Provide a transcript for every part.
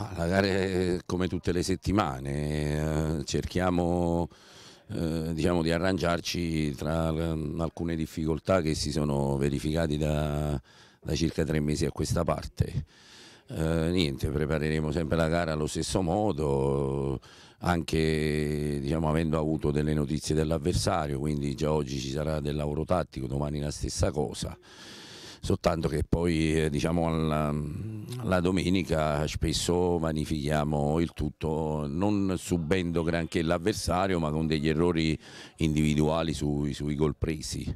Ma la gara è eh, come tutte le settimane, eh, cerchiamo eh, diciamo, di arrangiarci tra mm, alcune difficoltà che si sono verificate da, da circa tre mesi a questa parte. Eh, niente, prepareremo sempre la gara allo stesso modo, anche diciamo, avendo avuto delle notizie dell'avversario, quindi già oggi ci sarà del lavoro tattico, domani la stessa cosa, soltanto che poi eh, diciamo, alla, la domenica spesso vanifichiamo il tutto non subendo granché l'avversario ma con degli errori individuali sui, sui gol presi.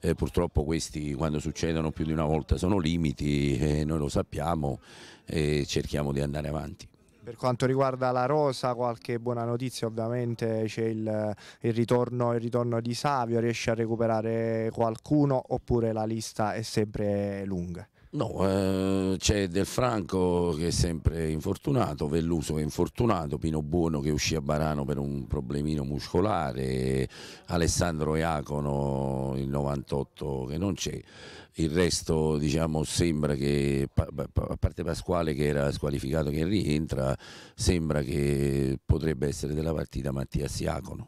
Eh, purtroppo questi quando succedono più di una volta sono limiti, eh, noi lo sappiamo e cerchiamo di andare avanti. Per quanto riguarda la rosa, qualche buona notizia ovviamente, c'è il, il, ritorno, il, ritorno, di Savio, riesce a recuperare qualcuno oppure la lista è sempre lunga? No, eh, c'è Del Franco che è sempre infortunato, Velluso che è infortunato, Pino Buono che uscì a Barano per un problemino muscolare, Alessandro Iacono il 98 che non c'è, il resto diciamo sembra che, a parte Pasquale che era squalificato che rientra, sembra che potrebbe essere della partita Mattias Iacono.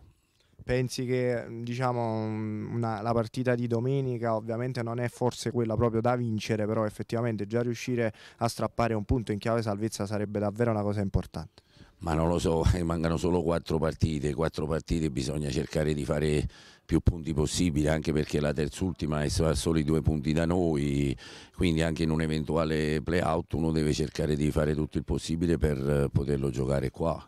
Pensi che mm, diciamo, mm, una, la partita di domenica ovviamente non è forse quella proprio da vincere, però effettivamente già riuscire a strappare un punto in chiave salvezza sarebbe davvero una cosa importante. Ma non lo so, mancano solo quattro partite, quattro partite bisogna cercare di fare più punti possibile, anche perché la terz'ultima è a soli due punti da noi, quindi anche in un eventuale play-out uno deve cercare di fare tutto il possibile per poterlo giocare qua.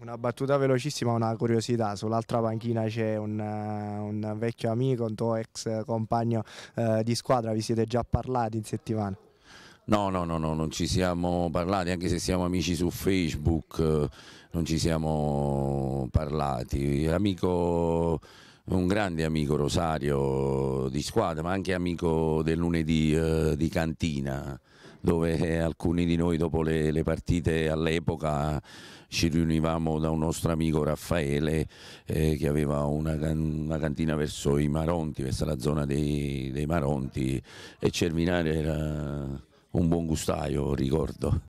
Una battuta velocissima, una curiosità, sull'altra panchina c'è un, eh, un, vecchio amico, un tuo ex compagno eh, di squadra, vi siete già parlati in settimana? No, no, no, no, non ci siamo parlati, anche se siamo amici su Facebook, eh, non ci siamo parlati. Amico, un grande amico Rosario di squadra, ma anche amico del lunedì eh, di cantina dove eh, alcuni di noi dopo le, le partite all'epoca ci riunivamo da un nostro amico Raffaele eh, che aveva una, una, cantina verso i Maronti, verso la zona dei, dei Maronti e Cerminare era un buon gustaio, ricordo.